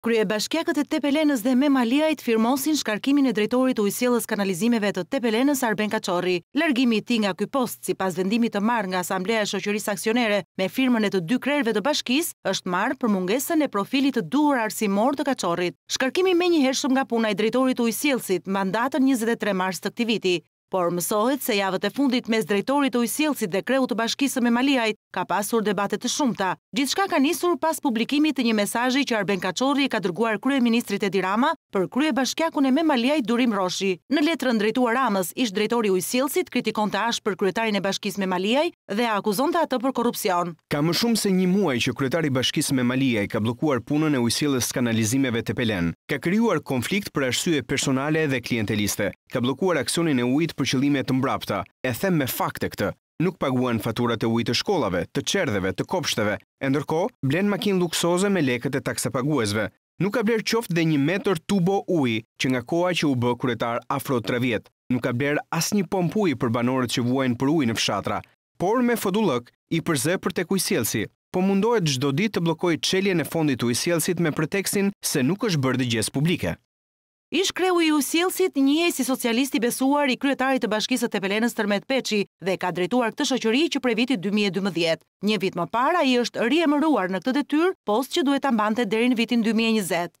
Krye bashkjakët e Tepelenës dhe Memaliajt firmosin shkarkimin e drejtorit u isjeles kanalizimeve të Tepelenës Arben Kaqori. Largimi ti nga ky post, si pas vendimit të marrë nga Asamblea Shoqërisë Aksionere me firmën e të dy krerve të bashkis, është marrë për mungesën e profilit të duhur arsimor të Kaqorit. Shkarkimi me një hershëm nga puna i drejtorit u isjelesit, mandatën 23 mars të këti viti. Por mësohet se javët e fundit mes drejtorit u isjelesit dhe kreut të bashkisë Memaliajt, Ka pasur debatet të shumëta. Gjithshka ka nisur pas publikimit të një mesajji që Arben Kachori ka dërguar Krye Ministrit e Dirama për Krye Bashkjakune me Maliaj Durim Roshi. Në letrën drejtuar Ramës, ish drejtori ujësilsit, kritikon të ashë për Kryetarin e Bashkis me Maliaj dhe akuzon të atë për korupcion. Ka më shumë se një muaj që Kryetari Bashkis me Maliaj ka blokuar punën e ujësilës të kanalizimeve të pelen. Ka kryuar konflikt për ashtësue personale dhe klienteliste. Ka blokuar aksionin e ujt për qëllime të mbrapta. E them me fakte këtë nuk paguan faturat e ujtë të shkollave, të qerdheve, të kopshteve, e ndërko, blen makin luksoze me leket e taksa paguesve. Nuk ka bler qoft dhe një metër tubo uj që nga koa që u bë kuretar afro të revjet. Nuk ka bler as një pomp uj për banorët që vuajnë për uj në fshatra. Por me fodullëk, i përze për të kujësielsi, po mundohet gjdo dit të blokoj qelje në fondit të me preteksin se nuk është bërë dhe publike ish kreu i usilësit një e si socialisti besuar i kryetari të bashkisët e pelenës tërmet peqi dhe ka drejtuar këtë shëqëri që prej vitit 2012. Një vit më para i është rie në këtë detyr post që duhet të mbante derin vitin 2020.